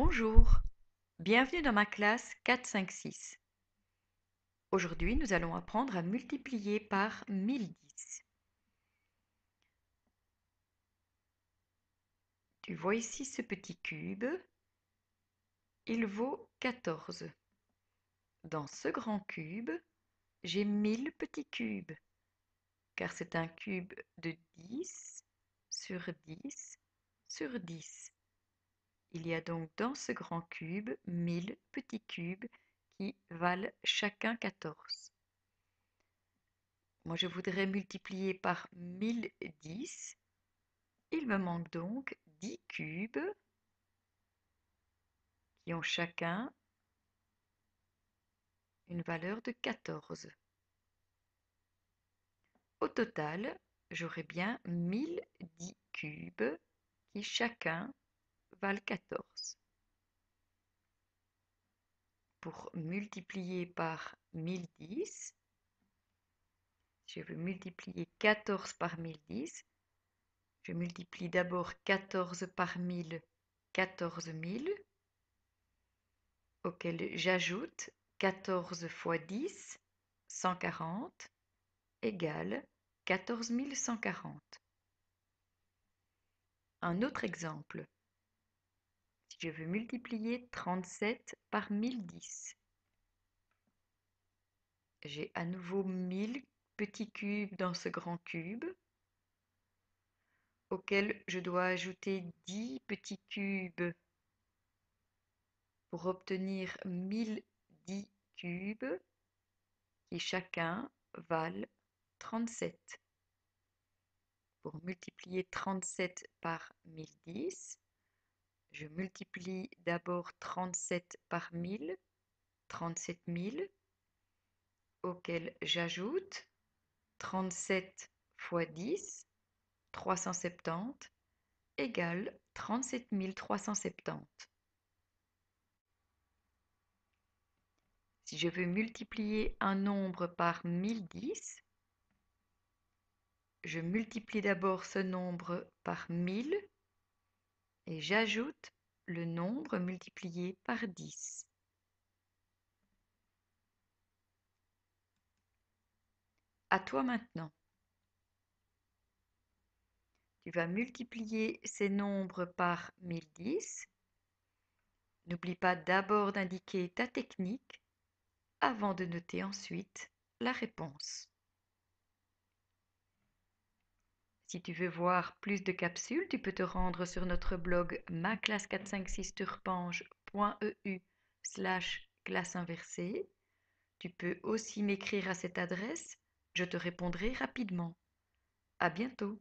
Bonjour, bienvenue dans ma classe 456. Aujourd'hui, nous allons apprendre à multiplier par 1010. Tu vois ici ce petit cube, il vaut 14. Dans ce grand cube, j'ai 1000 petits cubes, car c'est un cube de 10 sur 10 sur 10. Il y a donc dans ce grand cube mille petits cubes qui valent chacun 14. Moi, je voudrais multiplier par 1010. Il me manque donc 10 cubes qui ont chacun une valeur de 14. Au total, j'aurai bien 1010 cubes qui chacun 14. Pour multiplier par 1010, je veux multiplier 14 par 1010. Je multiplie d'abord 14 par 1000, 14 000, auquel j'ajoute 14 fois 10, 140, égale 14 140. Un autre exemple je veux multiplier 37 par 1010. J'ai à nouveau 1000 petits cubes dans ce grand cube auquel je dois ajouter 10 petits cubes pour obtenir 1010 cubes qui chacun valent 37. Pour multiplier 37 par 1010, je multiplie d'abord 37 par 1000, 37 000, auquel j'ajoute 37 fois 10, 370, égale 37 370. Si je veux multiplier un nombre par 1010, je multiplie d'abord ce nombre par 1000 et j'ajoute le nombre multiplié par 10. À toi maintenant. Tu vas multiplier ces nombres par 1010. N'oublie pas d'abord d'indiquer ta technique avant de noter ensuite la réponse. Si tu veux voir plus de capsules, tu peux te rendre sur notre blog maclasse456turpange.eu slash classe inversée. Tu peux aussi m'écrire à cette adresse, je te répondrai rapidement. À bientôt!